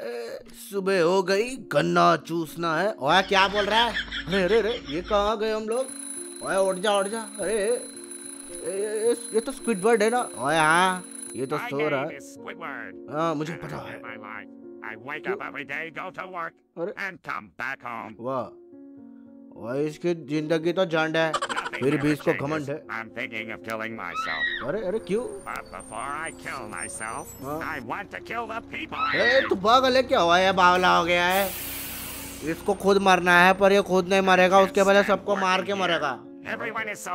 सुबह हो गई गन्ना चूसना है ओए क्या बोल रहा है अरे अरे अरे ये कहाँ गए हम लोग ओए उठ जा उठ जा अरे ये, ये तो स्क्विडवर्ड है ना ओए हाँ ये तो सो रहा है हाँ मुझे पता है अरे वाह इसकी जिंदगी तो झंड है फिर भी इसको घमंड है अरे अरे क्यों? तू पागल है क्या हवा बावला हो गया है इसको खुद मरना है पर ये खुद नहीं मरेगा उसके पहले सबको मार के मरेगा अरे?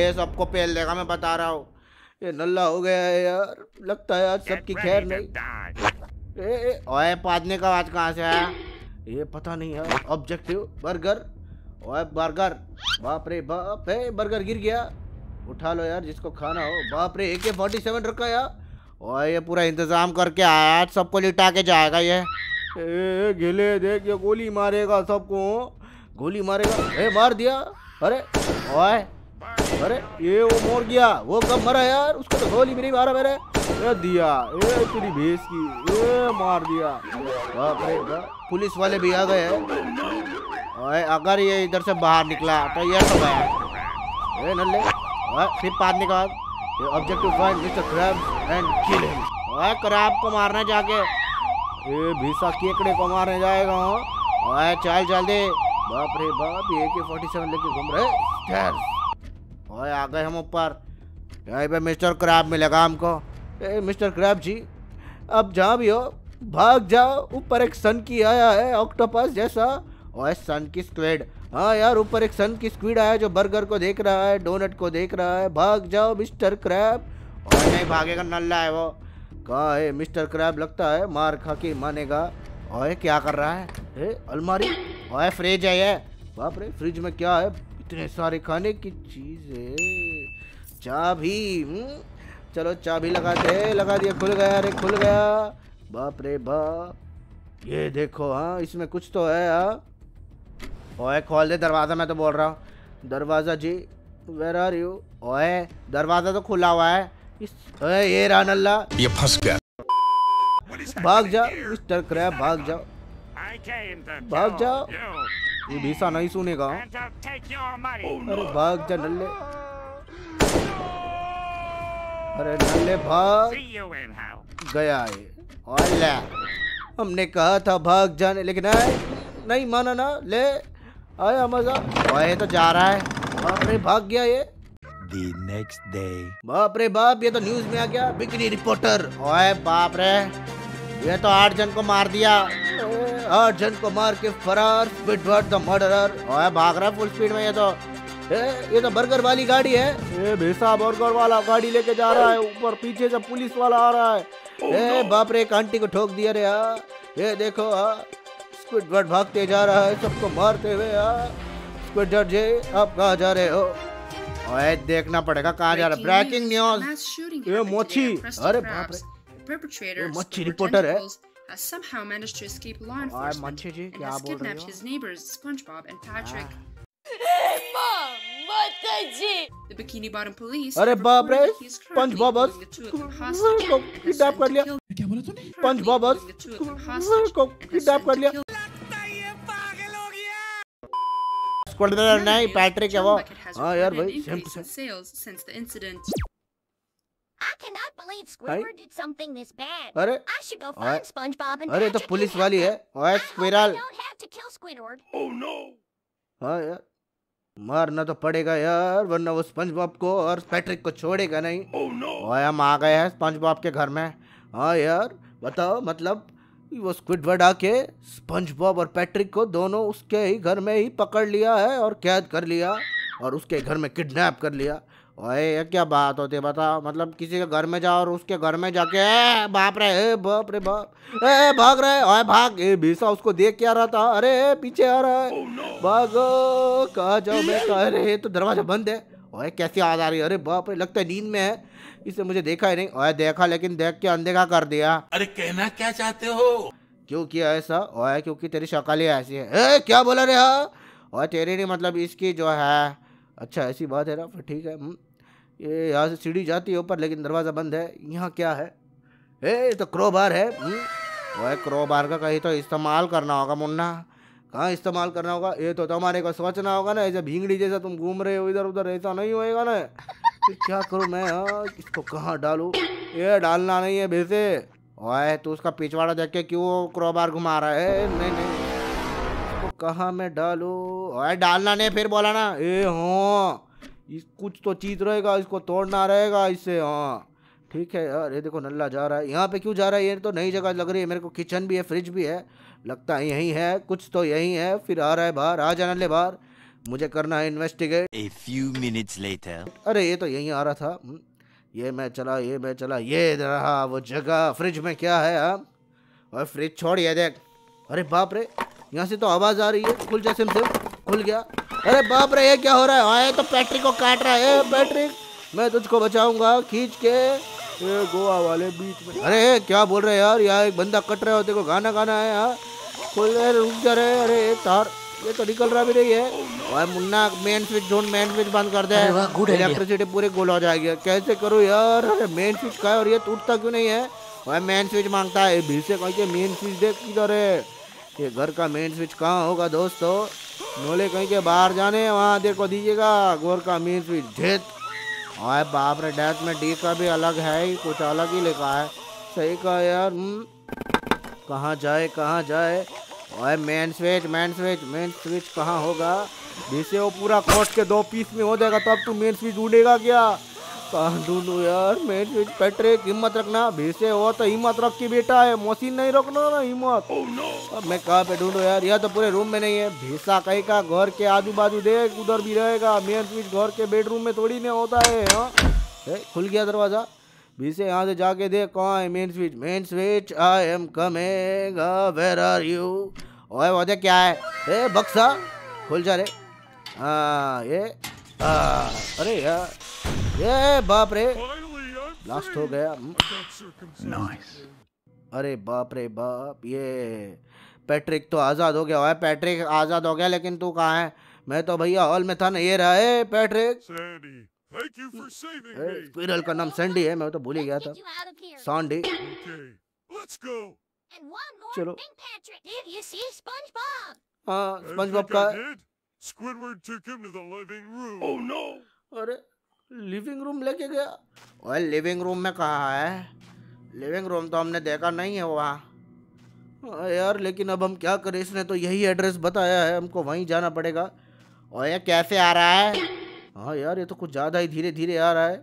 ये सबको पेल देगा मैं बता रहा हूँ ये नल्ला हो गया है यार लगता है आज सबकी खैर नहीं ओए पादने का आवाज कहाँ से आया ये पता नहीं है ऑब्जेक्टिव बर्गर ओए बर्गर बाप रे बाप है बर्गर गिर गया उठा लो यार जिसको खाना हो बाप रे ए फोर्टी सेवन रखा यार ओए ये पूरा इंतजाम करके आया सबको लिटा के जाएगा ये गिले देख ये गोली मारेगा सबको गोली मारेगा अरे मार दिया अरे ओए अरे ये वो मोर गया वो कब मरा यार उसको तो गोली भी नहीं मारा मेरे ए दिया ए तेरी भेस की ए मार दिया बाप रे पुलिस वाले भी आ गए हैं अगर ये इधर से बाहर निकला तो ये तो गया ए नल्ले ओए फिर पारने के बाद objective find mister crab and kill him ओए क्रैब को मारने जाके ए भीसा केकड़े को मारने जाएगा हूं ओए चल जल्दी बाप रे बाप ये के 47 लेके घूम रहे स्टैर्स ओए आ गए हम ऊपर यहीं पे मिस्टर क्रैब मिलेगा हमको ए, मिस्टर क्रैप जी अब जहाँ भी हो भाग जाओ ऊपर एक सन की आया है ऑक्टोपस जैसा और सन की स्क्वेड हाँ यार ऊपर एक सन की स्क्वेड आया जो बर्गर को देख रहा है डोनट को देख रहा है भाग जाओ मिस्टर क्रैब और नहीं भागेगा नल्ला है वो कहा है मिस्टर क्रैब लगता है मार खा के मानेगा और क्या कर रहा है ए, अलमारी और फ्रिज है ये बाप रे फ्रिज में क्या है इतने सारे खाने की चीज़ें चाबी हम्म। चलो चाबी लगाते लगा दिया खुल गया अरे खुल गया बाप रे बाप ये देखो हाँ इसमें कुछ तो है हाँ ओए खोल दे दरवाज़ा मैं तो बोल रहा हूँ दरवाज़ा जी वेर आर यू ओए दरवाज़ा तो खुला हुआ है इस ओए ये रानल्ला ये फंस गया भाग जाओ इस टर्क भाग जाओ भाग जाओ ये भीसा नहीं सुनेगा अरे भाग जा नल्ले अरे ढले भाग गया है हमने कहा था भाग जाने लेकिन आए नहीं माना ना ले आया मजा भाई तो जा रहा है बाप रे भाग गया ये The next day. बाप रे बाप ये तो न्यूज में आ गया बिकनी रिपोर्टर ओए बाप रे ये तो आठ जन को मार दिया आठ जन को मार के फरार स्पीड द मर्डरर ओए भाग रहा फुल स्पीड में ये तो ये तो बर्गर वाली गाड़ी है ए भैसा बर्गर वाला गाड़ी लेके जा रहा है ऊपर पीछे से पुलिस वाला आ रहा है ए बाप रे एक आंटी को ठोक दिया रे हाँ। ये देखो स्क्विडवर्ड हाँ। भागते जा रहा है सबको मारते हुए स्क्विडवर्ड हाँ। जी आप कहाँ जा रहे हो ओए देखना पड़ेगा कहाँ जा रहा है ब्रेकिंग न्यूज ये मोची अरे बाप रे मच्छी रिपोर्टर है uh, somehow managed to escape law enforcement and has kidnapped his neighbors SpongeBob and Patrick. The Bikini Bottom Police अरे बाप रे पंच बॉबर्स को किडनैप कर लिया क्या बोला तूने पंच बॉबर्स को किडनैप कर लिया स्क्वाडर नहीं पैट्रिक है वो oh, हां यार भाई सेल्स सिंस द इंसिडेंट अरे अरे तो पुलिस वाली है ओए स्क्विरल ओह नो हां यार मरना तो पड़ेगा यार वरना वो स्पंज बॉब को और पैट्रिक को छोड़ेगा नहीं oh, no. ओए हम आ गए हैं स्पंज बॉब के घर में हाँ यार बताओ मतलब वो स्क्विडवर्ड आके स्पंज बॉब और पैट्रिक को दोनों उसके ही घर में ही पकड़ लिया है और कैद कर लिया और उसके घर में किडनैप कर लिया ओए ये क्या बात होती है बता मतलब किसी के घर में जाओ और उसके घर में जाके ए, बाप रे ए, बाप रे बाप ए भाग रहे ओए भाग ए भीसा उसको देख क्या रहा था अरे पीछे आ रहा है oh, no. भागो कहा जाओ मैं कह रहे तो दरवाजा बंद है ओए कैसी याद आ रही है अरे बाप रे लगता है नींद में है इसे मुझे देखा ही नहीं ओए देखा लेकिन देख के अनदेखा कर दिया अरे कहना क्या चाहते हो क्यों किया ऐसा ओए क्योंकि तेरी शकल ही ऐसी है ए क्या बोला रे हाँ तेरी नहीं मतलब इसकी जो है अच्छा ऐसी बात है ना फिर ठीक है हम्म। ये यहाँ से सीढ़ी जाती है ऊपर लेकिन दरवाज़ा बंद है यहाँ क्या है ए तो क्रोबार है वह हम्म। क्रोबार का कहीं तो इस्तेमाल करना होगा मुन्ना कहाँ इस्तेमाल करना होगा ये तो तुम्हारे को सोचना होगा ना ऐसे भींगड़ी जैसा तुम घूम रहे हो इधर उधर ऐसा नहीं होएगा ना तो क्या करूँ मैं यार हाँ? इसको कहाँ डालूँ ये डालना नहीं है भैसे वह तो उसका पिछवाड़ा देख के क्यों क्रोबार घुमा रहा है नहीं नहीं कहाँ मैं डालू अरे डालना नहीं फिर बोला ना ए हाँ कुछ तो चीज रहेगा इसको तोड़ना रहेगा इससे हाँ ठीक है यार ये देखो नल्ला जा रहा है यहाँ पे क्यों जा रहा है ये तो नई जगह लग रही है मेरे को किचन भी है फ्रिज भी है लगता है यहीं है कुछ तो यहीं है फिर आ रहा है बाहर आ जा नल्ले बाहर मुझे करना है investigate a few minutes later अरे ये तो यहीं आ रहा था हम्म, ये मैं चला ये मैं चला ये रहा वो जगह फ्रिज में क्या है अब हाँ? और फ्रिज छोड़िए देख अरे बाप रे यहाँ से तो आवाज आ रही है खुल जा सिम सिम खुल गया अरे बाप रे ये क्या हो रहा है आए तो पैट्रिक को काट रहा है पैट्रिक मैं तुझको बचाऊंगा खींच के गोवा वाले बीच में अरे क्या बोल रहे यार यहाँ एक बंदा कट रहा है देखो गाना गाना है यार खुल रहे रुक जा रहे अरे तार ये तो निकल रहा भी नहीं है भाई Munna main switch zone main switch बंद कर दे इलेक्ट्रिसिटी पूरे गोल हो जाएगी कैसे करूँ यार अरे मेन स्विच का है और ये टूटता क्यों नहीं है भाई मेन स्विच मांगता है भीड़ से कहीं मेन स्विच देख किधर है ये घर का मेन स्विच कहाँ होगा दोस्तों नोले कहीं के बाहर जाने वहाँ देखो दीजिएगा गोर का मेन स्विच झेत हाँ बाप रे डेथ में डी का भी अलग है ही कुछ अलग ही लिखा है सही कहा यार हम्म। कहाँ जाए कहाँ जाए और main switch main switch main switch कहाँ होगा जिसे वो पूरा कोट के दो पीस में हो जाएगा तब तो तू मेन स्विच ढूंढेगा क्या ढूंढू यार मेरे पेटरे हिम्मत रखना भीसे हो तो हिम्मत रख के बेटा है मोसी नहीं रखना ना हिम्मत oh, no. अब मैं कहा पे ढूंढो यार यह तो पूरे रूम में नहीं है भीसा कहीं का घर के आजू बाजू देख उधर भी रहेगा मेन स्विच घर के बेडरूम में थोड़ी नहीं होता है हा? ए, खुल गया दरवाजा भीसे यहाँ से जाके देख कहाँ है main switch main switch I am coming where are you ओए वजह क्या है ए बक्सा खुल जा रे हाँ ये आ, हाँ, अरे यार ये बाप रे लास्ट हो गया नाइस हम्म। अरे बाप रे बाप ये पैट्रिक तो आज़ाद हो गया पैट्रिक आज़ाद हो गया लेकिन तू कहा है मैं तो भैया हॉल में था ना ये रहा है पैट्रिक स्पिरल का नाम सैंडी है मैं तो भूल ही गया था सॉन्डी चलो हाँ स्पंज बॉब का Squidward took him to the living room. Oh no! अरे लिविंग रूम लेके गया ओए लिविंग रूम में कहा है लिविंग रूम तो हमने देखा नहीं है वहाँ हाँ यार लेकिन अब हम क्या करें इसने तो यही एड्रेस बताया है हमको वहीं जाना पड़ेगा ये कैसे आ रहा है हाँ यार ये तो कुछ ज़्यादा ही धीरे धीरे आ रहा है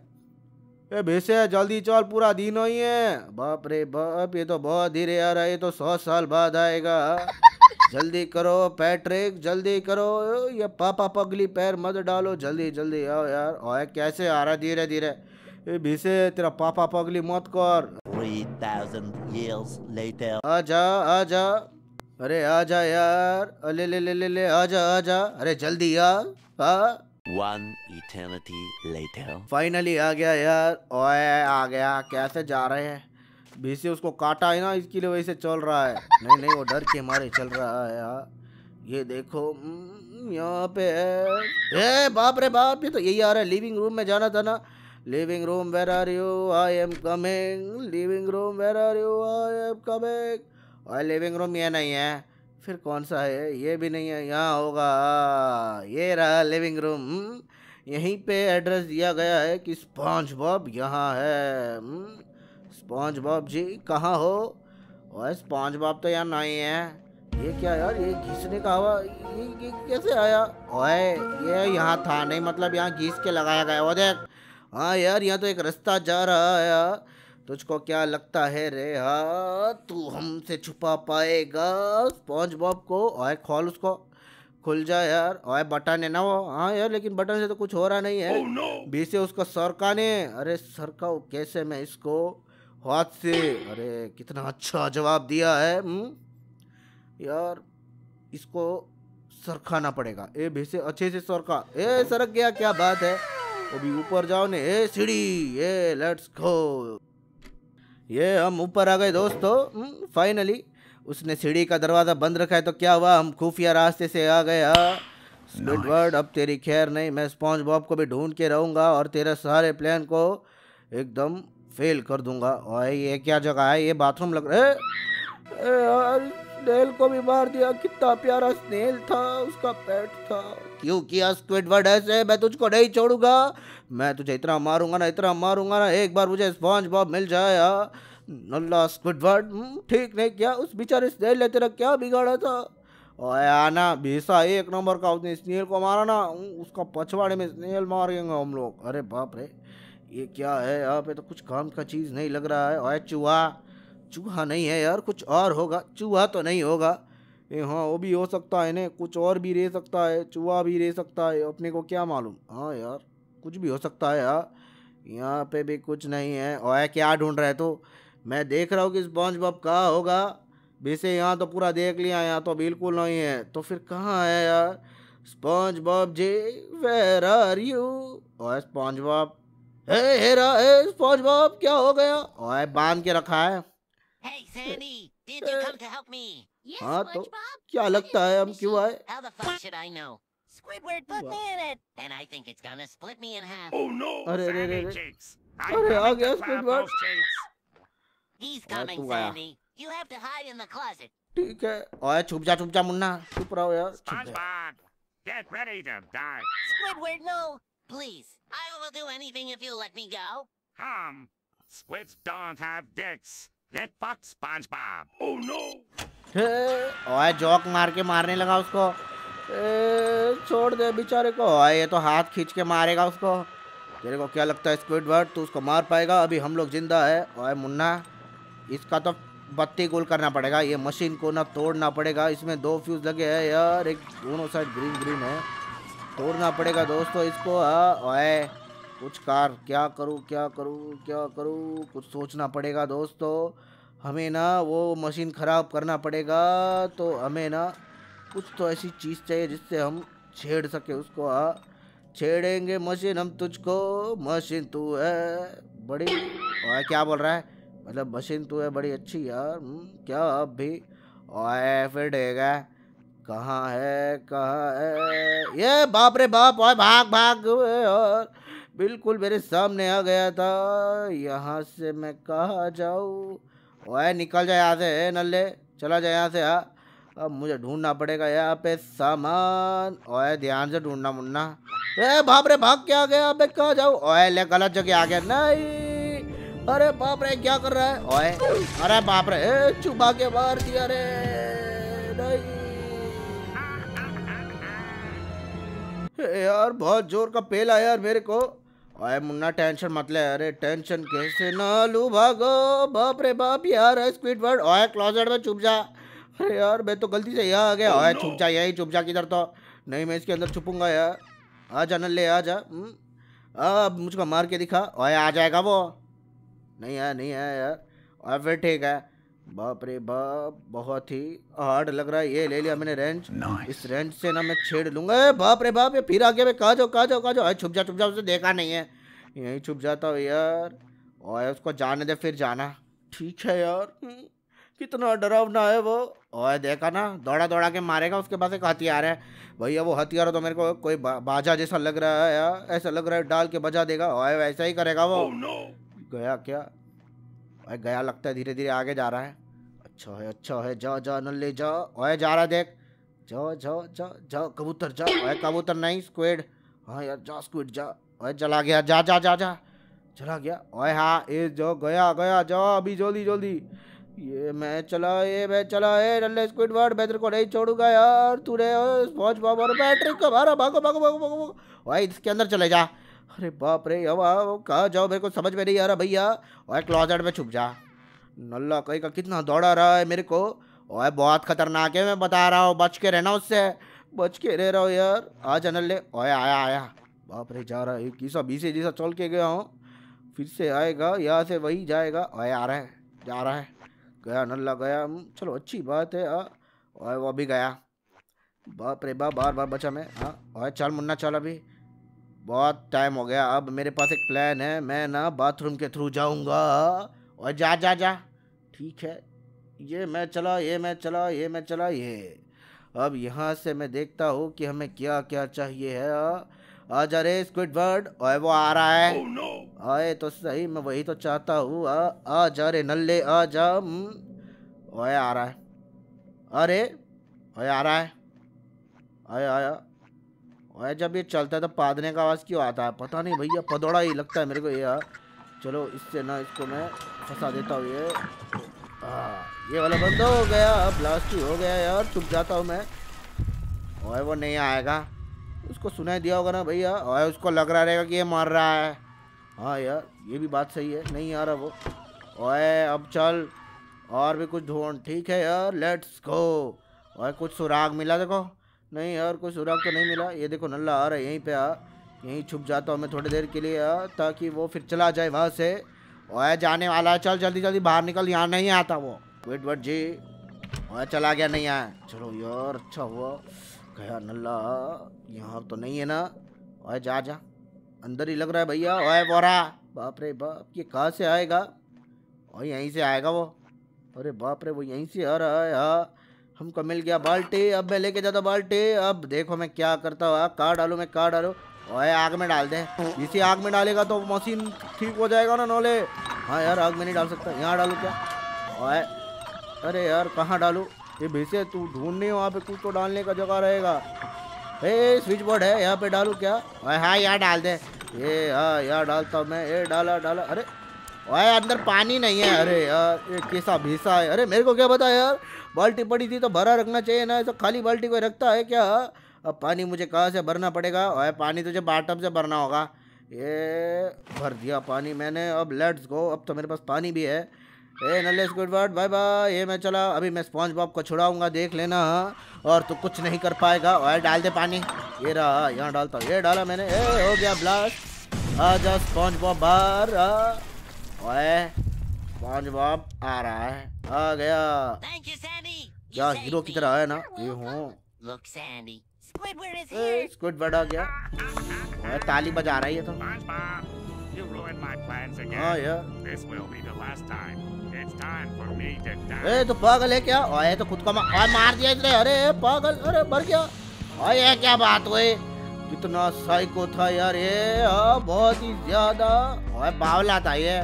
ये भैसे जल्दी चल पूरा दिन ही है बाप रे बाप ये तो बहुत धीरे आ रहा है ये तो सौ साल बाद आएगा जल्दी करो पैट्रिक जल्दी करो ये पापा पगली पैर मत डालो जल्दी जल्दी आओ यार ओए कैसे आ रहा धीरे धीरे भिसे तेरा पापा पगली मत कर आजा आजा अरे आजा यार ले ले ले ले ले आजा आजा अरे जल्दी आ One eternity later. फाइनली आ गया यार ओए आ गया कैसे जा रहे हैं भैंसे उसको काटा है ना इसके लिए वैसे चल रहा है नहीं नहीं वो डर के मारे चल रहा है यार ये देखो हम्म, यहाँ पे है ए बाप रे बाप ये तो यही आ रहा है लिविंग रूम में जाना था ना living room where are you I am coming living room where are you I am coming और लिविंग रूम ये नहीं है फिर कौन सा है ये भी नहीं है यहाँ होगा ये रहा लिविंग रूम हम्म, यहीं पे एड्रेस दिया गया है कि स्पॉन्ज बॉब यहाँ है हम्म, स्पॉन्ज बॉब जी कहाँ हो और स्पॉन्ज बॉब तो यहाँ नहीं है ये क्या यार ये घिसने का हवा ये, ये कैसे आया ओए ये यहाँ था नहीं मतलब यहाँ घिस के लगाया गया वो देख हाँ यार यहाँ तो एक रास्ता जा रहा है तुझको क्या लगता है रे हाँ तू हमसे छुपा पाएगा स्पॉन्ज बॉब को ओए खोल उसको खुल जा यार ओए बटन है ना वो हाँ यार लेकिन बटन से तो कुछ हो रहा नहीं है oh, no. बीसे उसका सरका ने अरे सरका कैसे मैं इसको हाथ से अरे कितना अच्छा जवाब दिया है हम्म? यार इसको सरखाना पड़ेगा ए भैसे अच्छे से सरखा ए सरक गया क्या बात है अभी ऊपर जाओ ने ए सीढ़ी ए लेट्स गो ये हम ऊपर आ गए दोस्तों फाइनली हम्म, उसने सीढ़ी का दरवाज़ा बंद रखा है तो क्या हुआ हम खुफिया रास्ते से आ गया स्पीड वर्ड अब तेरी खैर नहीं मैं स्पॉन्ज बॉब को भी ढूंढ के रहूँगा और तेरे सारे प्लान को एकदम फेल कर दूंगा और ये क्या जगह है ये बाथरूम लग रहा है स्नेल को भी मार दिया कितना प्यारा स्नेल था उसका पेट था क्यों किया स्क्विडवर्ड ऐसे मैं तुझको नहीं छोड़ूंगा मैं तुझे इतना मारूंगा ना इतना मारूंगा ना एक बार मुझे स्पॉन्ज बॉब मिल जाए हाँ। नल्ला स्क्विडवर्ड हम्म, ठीक नहीं किया उस बेचारे स्नेल ने तेरा क्या बिगाड़ा था ओए आना भीसा एक नंबर का उसने स्नेल को मारा ना हम्म, उसका पछवाड़े में स्नेल मारेंगे हम लोग अरे बाप रे ये क्या है यहाँ पे तो कुछ काम का चीज़ नहीं लग रहा है और चूहा चूहा नहीं है यार कुछ और होगा चूहा तो नहीं होगा ए हाँ वो भी हो सकता है ना कुछ और भी रह सकता है चूहा भी रह सकता है अपने को क्या मालूम हाँ यार कुछ भी हो सकता है यार हाँ। यहाँ पे भी कुछ नहीं है और क्या ढूंढ रहे तो मैं देख रहा हूँ कि इस बॉन्च बॉब कहाँ होगा वैसे यहाँ तो पूरा देख लिया यहाँ तो बिल्कुल नहीं है तो फिर कहाँ है यार SpongeBob ji where are you और स्पॉन्ज बॉब ए हेरा ए फौज बाप क्या हो गया ओए बांध के रखा है hey, Sandy, did you come to help me? Yes, हाँ तो क्या लगता है हम क्यों आए How the fuck should I know? Squidward put me in it, and I think it's gonna split me in half. Oh no! अरे अरे अरे अरे आ गया Squidward. He's coming, Sandy. You have to hide in the closet. ठीक है ओए छुप जा छुप जा मुन्ना छुप रहो यार छुप जा. Get ready to die. Squidward, no. Please, I will do anything if you let me go. Hum. Squids don't have dicks. Get fucked, SpongeBob. Oh no. ओए जॉक मार के मारने लगा उसको ए, छोड़ दे बेचारे को ओए ये तो हाथ खींच के मारेगा उसको तेरे को क्या लगता है स्क्विड वर्ड तू उसको मार पाएगा अभी हम लोग जिंदा है ओए मुन्ना इसका तो बत्ती गोल करना पड़ेगा ये मशीन को ना तोड़ना पड़ेगा इसमें दो फ्यूज़ लगे हैं यार एक दोनों साइड ग्रीन ग्रीन है तोड़ना पड़ेगा दोस्तों इसको हाँ, ओए कुछ कार क्या करूँ क्या करूँ क्या करूँ कुछ सोचना पड़ेगा दोस्तों हमें ना वो मशीन ख़राब करना पड़ेगा तो हमें ना कुछ तो ऐसी चीज़ चाहिए जिससे हम छेड़ सके उसको आ हाँ। छेड़ेंगे मशीन हम तुझको मशीन तू है बड़ी ओए क्या बोल रहा है मतलब मशीन तू है बड़ी अच्छी यार हम्म, क्या अब भी ओए फिर ठीक है कहाँ है कहाँ है ये बाप रे बाप और भाग भाग और बिल्कुल मेरे सामने आ गया था यहाँ से मैं कहाँ जाऊँ ओए निकल जाए यहाँ से नल्ले चला जाए यहाँ से हाँ अब मुझे ढूंढना पड़ेगा यहाँ पे सामान ओए ध्यान से ढूंढना मुन्ना ए बाप रे भाग क्या गया कहा कहाँ ओए ले गलत जगह आ गया नहीं अरे बाप रे क्या कर रहा है ओए अरे बाप रे चुपा के मार दिया रे नहीं यार बहुत जोर का पेल आया यार मेरे को अरे मुन्ना टेंशन मत ले अरे टेंशन कैसे ना लू भागो बाप रे बाप यार स्पीड वर्ड ओए क्लोजेट में छुप जा अरे यार मैं तो गलती से यहाँ आ गया ओए छुप जा यही छुप जा किधर तो नहीं मैं इसके अंदर छुपूंगा यार आ जा नल्ले आ जा हम्म। अब मुझको मार के दिखा ओए आ जाएगा वो नहीं आया नहीं आया यार और फिर ठीक है बाप रे बाप बहुत ही हार्ड लग रहा है ये ले लिया मैंने रेंज nice. इस रेंज से ना मैं छेड़ लूंगा बाप रे बाप ये फिर आगे मैं कहा जाओ कहा जाओ कहा जाओ छुप जा छुप जा उसे देखा नहीं है यहीं छुप जाता हूँ यार और उसको जाने दे फिर जाना ठीक है यार हम्म, कितना डरावना है वो और देखा ना दौड़ा दौड़ा के मारेगा उसके पास एक हथियार है भैया वो हथियार तो मेरे को कोई बाजा जैसा लग रहा है यार ऐसा लग रहा है डाल के बजा देगा और वैसा ही करेगा वो oh, no. गया क्या भाई गया लगता है धीरे धीरे आगे जा रहा है अच्छा है अच्छा है जाओ जाओ नल्ले जाओ ओए जा रहा है देख जाओ जाओ जाओ जाओ कबूतर जाओ ओए कबूतर नहीं स्क्वेड हाँ यार जा स्क्वेड जा ओए चला गया जा जा जा जा चला गया ओए हाँ ये जो गया गया जाओ अभी जल्दी जल्दी ये मैं चला ये मैं चला ए नल्ले स्क्विड वर्ड मैं तेरे को नहीं छोड़ूंगा यार रे पहुंच पाओ बैटरी को भागो भागो भागो भागो भागो भाई इसके अंदर चले जा अरे बाप रे अब कहा जाओ मेरे को समझ में नहीं आ रहा भैया और क्लॉजेट में छुप जा नल्ला कहीं का कितना दौड़ा रहा है मेरे को और बहुत खतरनाक है मैं बता रहा हूँ बच के रहना उससे बच के रह रहा हूँ यार जा नल्ले ओए आया आया बाप रे जा रहा है किसा बीसे जैसा चल के गया हूँ फिर से आएगा यहाँ से वही जाएगा ओए आ रहा है जा रहा है गया नल्ला गया हम्म, चलो अच्छी बात है ओए वो भी गया बाप रे बाप बार बार बचा मैं हाँ ओए चल मुन्ना चल अभी बहुत टाइम हो गया अब मेरे पास एक प्लान है मैं ना बाथरूम के थ्रू जाऊंगा और जा जा जा ठीक है ये मैं चला ये मैं चला ये मैं चला ये अब यहाँ से मैं देखता हूँ कि हमें क्या क्या चाहिए है आ जा रे स्क्विड बर्ड और वो आ रहा है आए oh, तो सही मैं वही तो चाहता हूँ आ, आ जा रे नल्ले आ जा हम्म। आ रहा है अरे आ रहा है आया आया और जब ये चलता है तो पादने का आवाज़ क्यों आता है पता नहीं भैया पदौड़ा ही लगता है मेरे को यार चलो इससे ना इसको मैं फंसा देता हूँ ये हाँ ये वाला बंद हो गया ब्लास्ट ही हो गया यार चुप जाता हूँ मैं और वो नहीं आएगा उसको सुनाई दिया होगा ना भैया और उसको लग रहा रहेगा कि ये मर रहा है हाँ यार ये भी बात सही है नहीं आ रहा वो ओए अब चल और भी कुछ ढूंढ ठीक है यार लेट्स गो और कुछ सुराग मिला देखो नहीं यार कोई सुराग तो नहीं मिला ये देखो नल्ला आ रहा है यहीं पे आ यहीं छुप जाता हूँ मैं थोड़ी देर के लिए ताकि वो फिर चला जाए वहाँ से ओए जाने वाला है चल जल्दी जल्दी बाहर निकल यहाँ नहीं आता वो वेट वट जी वह चला गया नहीं आया चलो यार अच्छा हुआ गया नल्ला यहाँ तो नहीं है ना वह जा जा अंदर ही लग रहा है भैया वह बोरा बाप रे बाप ये कहाँ से आएगा और यहीं से आएगा वो अरे बाप रे वो यहीं से आ रहा है यार हाँ। हमको मिल गया बाल्टी अब मैं लेके जाता बाल्टी अब देखो मैं क्या करता हूँ कार डालो मैं कार डालो ओए आग में डाल दे इसी आग में डालेगा तो मशीन ठीक हो जाएगा ना नोले हाँ यार आग में नहीं डाल सकता यहाँ डालू क्या ओए अरे यार कहाँ डालू ये भैसे तू ढूंढने नहीं वहाँ पे कुछ तो डालने का जगह रहेगा ए स्विच बोर्ड है यहाँ पे डालू क्या हाँ यहाँ डाल दे ये हाँ यहाँ डालता हूँ मैं ये डाला डाला अरे भाई अंदर पानी नहीं है अरे यार ये कैसा भीसा है अरे मेरे को क्या पता यार बाल्टी पड़ी थी तो भरा रखना चाहिए ना ऐसा खाली बाल्टी कोई रखता है क्या अब पानी मुझे कहाँ से भरना पड़ेगा भाई पानी तुझे बाटम से भरना होगा ये भर दिया पानी मैंने अब लेट्स गो अब तो मेरे पास पानी भी है ए नलेश गुड वर्ड बाय बाय ये मैं चला अभी मैं स्पॉन्ज बॉब को छुड़ाऊंगा देख लेना और तू कुछ नहीं कर पाएगा और डाल दे पानी ये रहा यहाँ डालता हूँ ये डाला मैंने ए हो गया ब्लास्ट आ जा स्पॉन्ज बॉब बार आ ओए पांच बाप आ रहा है आ गया क्या हीरो की तरह है ना ये हूँ स्क्विड बर्ड आ गया ओए ताली बजा रहा है ये तो You ruined my plans again. Oh हाँ, yeah. This ए तो पागल है क्या? ओए तो खुद को मार ओए मार दिया इतने अरे पागल अरे मर गया। ओए क्या बात हुई? कितना साइको था यार ये बहुत ही ज्यादा ओए बावला था ये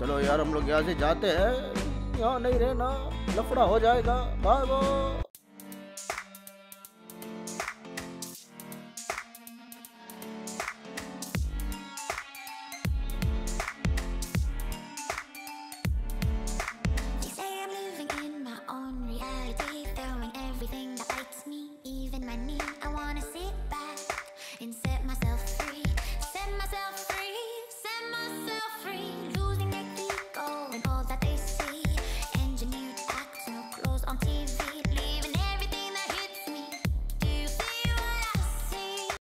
चलो यार हम लोग यहाँ से जाते हैं यहाँ नहीं रहना लफड़ा हो जाएगा भागो